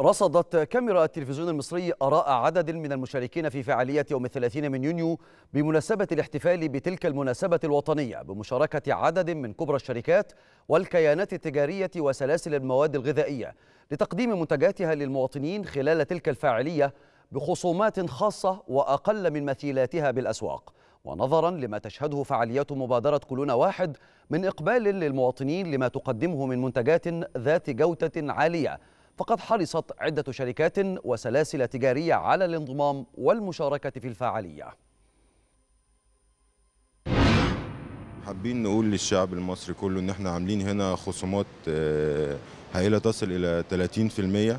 رصدت كاميرا التلفزيون المصري آراء عدد من المشاركين في فعالية يوم 30 من يونيو بمناسبة الاحتفال بتلك المناسبة الوطنية بمشاركة عدد من كبرى الشركات والكيانات التجارية وسلاسل المواد الغذائية لتقديم منتجاتها للمواطنين خلال تلك الفاعلية بخصومات خاصة وأقل من مثيلاتها بالأسواق ونظرا لما تشهده فعاليات مبادرة كلنا واحد من إقبال للمواطنين لما تقدمه من منتجات ذات جودة عالية فقد حرصت عدة شركات وسلاسل تجارية على الانضمام والمشاركة في الفعالية حابين نقول للشعب المصري كله ان احنا عاملين هنا خصومات آه، هائله تصل الى 30%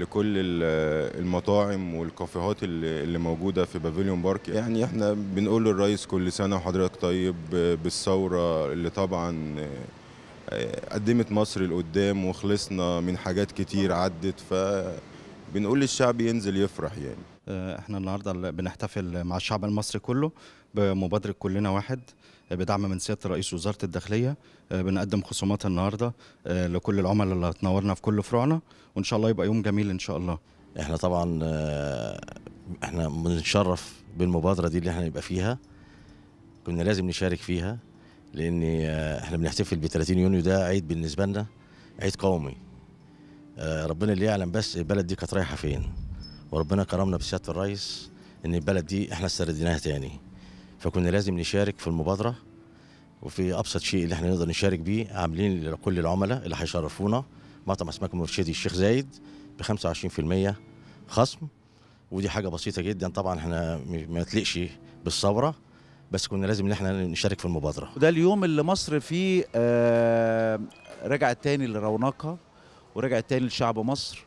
لكل آه، المطاعم والكافيهات اللي موجوده في بافيليون بارك يعني احنا بنقول للرئيس كل سنه وحضرتك طيب آه، بالثوره اللي طبعا قدمت مصر لقدام وخلصنا من حاجات كتير عدت فبنقول للشعب ينزل يفرح يعني آه، احنا النهارده بنحتفل مع الشعب المصري كله بمبادره كلنا واحد آه، بدعم من سياده رئيس وزاره الداخليه آه، بنقدم خصومات النهارده لكل العملاء اللي هتنورنا في كل فروعنا وان شاء الله يبقى يوم جميل ان شاء الله احنا طبعا احنا بنتشرف بالمبادره دي اللي احنا نبقى فيها كنا لازم نشارك فيها لان آه، احنا بنحتفل ب 30 يونيو ده عيد بالنسبه لنا عيد قومي آه، ربنا اللي يعلم بس البلد دي كانت رايحه فين وربنا كرمنا بسياده الرئيس ان البلد دي احنا استرديناها تاني فكنا لازم نشارك في المبادره وفي ابسط شيء اللي احنا نقدر نشارك بيه عاملين لكل العملاء اللي هيشرفونا مطعم اسماك المرشدي الشيخ زايد ب 25% خصم ودي حاجه بسيطه جدا طبعا احنا ما تليقش بالثوره بس كنا لازم ان احنا نشارك في المبادره وده اليوم اللي مصر فيه آه رجعت تاني لرونقها ورجعت تاني لشعب مصر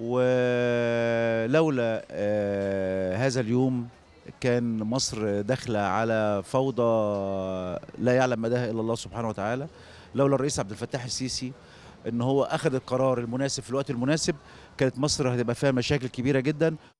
ولولا آه هذا اليوم كان مصر داخله على فوضى لا يعلم مداها الا الله سبحانه وتعالى لولا الرئيس عبد الفتاح السيسي ان هو اخذ القرار المناسب في الوقت المناسب كانت مصر هتبقى فيها مشاكل كبيره جدا